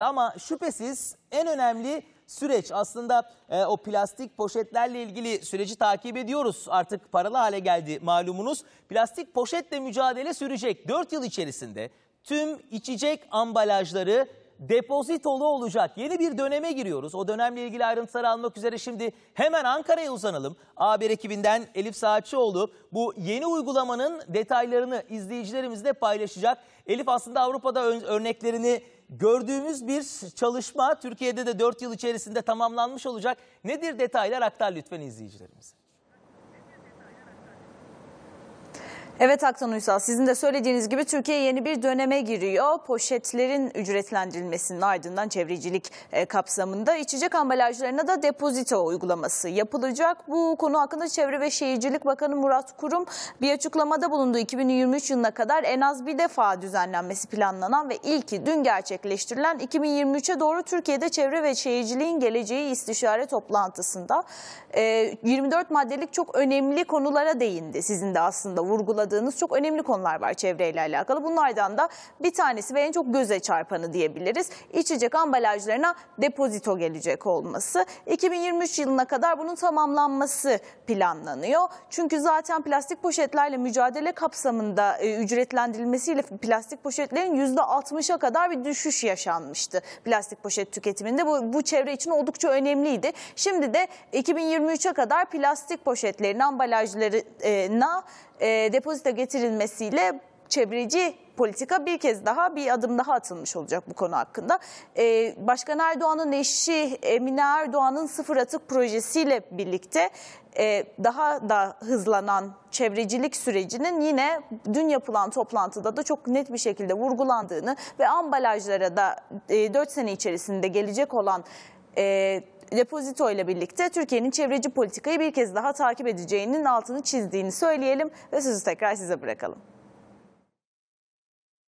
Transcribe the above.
Ama şüphesiz en önemli süreç aslında e, o plastik poşetlerle ilgili süreci takip ediyoruz. Artık paralı hale geldi malumunuz. Plastik poşetle mücadele sürecek. 4 yıl içerisinde tüm içecek ambalajları depozitolu olacak. Yeni bir döneme giriyoruz. O dönemle ilgili ayrıntıları almak üzere şimdi hemen Ankara'ya uzanalım. A1 ekibinden Elif Saatçioğlu bu yeni uygulamanın detaylarını izleyicilerimizle paylaşacak. Elif aslında Avrupa'da örneklerini gördüğümüz bir çalışma Türkiye'de de 4 yıl içerisinde tamamlanmış olacak. Nedir detaylar aktar lütfen izleyicilerimize. Evet Aktan Uysal sizin de söylediğiniz gibi Türkiye yeni bir döneme giriyor. Poşetlerin ücretlendirilmesinin ardından çevrecilik e, kapsamında içecek ambalajlarına da depozito uygulaması yapılacak. Bu konu hakkında Çevre ve Şehircilik Bakanı Murat Kurum bir açıklamada bulundu. 2023 yılına kadar en az bir defa düzenlenmesi planlanan ve ilki dün gerçekleştirilen 2023'e doğru Türkiye'de Çevre ve Şehirciliğin Geleceği istişare toplantısında 24 e, maddelik çok önemli konulara değindi. Sizin de aslında vurguladığınız atladığınız çok önemli konular var çevreyle alakalı. Bunlardan da bir tanesi ve en çok göze çarpanı diyebiliriz. İçecek ambalajlarına depozito gelecek olması. 2023 yılına kadar bunun tamamlanması planlanıyor. Çünkü zaten plastik poşetlerle mücadele kapsamında e, ücretlendirilmesiyle plastik poşetlerin %60'a kadar bir düşüş yaşanmıştı. Plastik poşet tüketiminde bu, bu çevre için oldukça önemliydi. Şimdi de 2023'e kadar plastik poşetlerin ambalajlarına e, depozito gözde getirilmesiyle çevreci politika bir kez daha bir adım daha atılmış olacak bu konu hakkında. Ee, Başkan Erdoğan'ın eşi Emine Erdoğan'ın sıfır atık projesiyle birlikte e, daha da hızlanan çevrecilik sürecinin yine dün yapılan toplantıda da çok net bir şekilde vurgulandığını ve ambalajlara da e, 4 sene içerisinde gelecek olan e, depozito ile birlikte Türkiye'nin çevreci politikayı bir kez daha takip edeceğinin altını çizdiğini söyleyelim ve sözü tekrar size bırakalım.